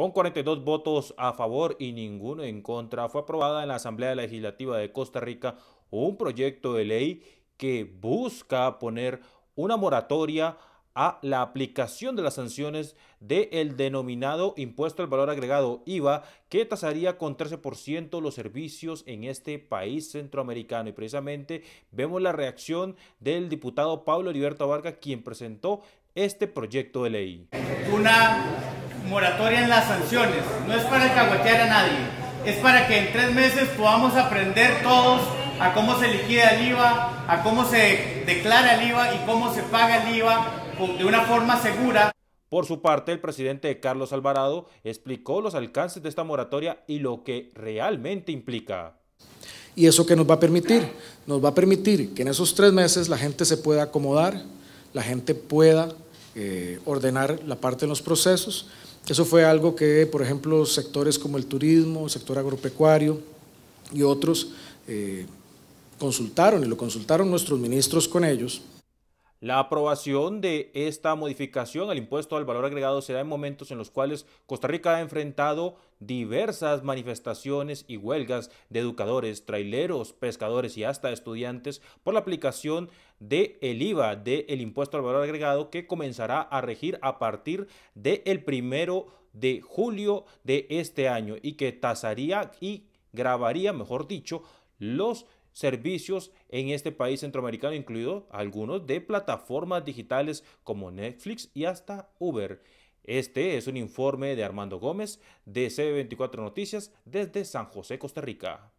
Con 42 votos a favor y ninguno en contra, fue aprobada en la Asamblea Legislativa de Costa Rica un proyecto de ley que busca poner una moratoria a la aplicación de las sanciones del denominado impuesto al valor agregado IVA que tasaría con 13% los servicios en este país centroamericano. Y precisamente vemos la reacción del diputado Pablo Heriberto Vargas, quien presentó este proyecto de ley. Una moratoria en las sanciones. No es para caguetear a nadie. Es para que en tres meses podamos aprender todos a cómo se liquida el IVA, a cómo se declara el IVA y cómo se paga el IVA de una forma segura. Por su parte, el presidente Carlos Alvarado explicó los alcances de esta moratoria y lo que realmente implica. ¿Y eso qué nos va a permitir? Nos va a permitir que en esos tres meses la gente se pueda acomodar, la gente pueda eh, ordenar la parte de los procesos eso fue algo que, por ejemplo, sectores como el turismo, el sector agropecuario y otros eh, consultaron, y lo consultaron nuestros ministros con ellos, la aprobación de esta modificación al impuesto al valor agregado será en momentos en los cuales Costa Rica ha enfrentado diversas manifestaciones y huelgas de educadores, traileros, pescadores y hasta estudiantes por la aplicación del IVA, del impuesto al valor agregado que comenzará a regir a partir del primero de julio de este año y que tasaría y grabaría, mejor dicho, los servicios en este país centroamericano, incluido algunos de plataformas digitales como Netflix y hasta Uber. Este es un informe de Armando Gómez de CB24 Noticias desde San José, Costa Rica.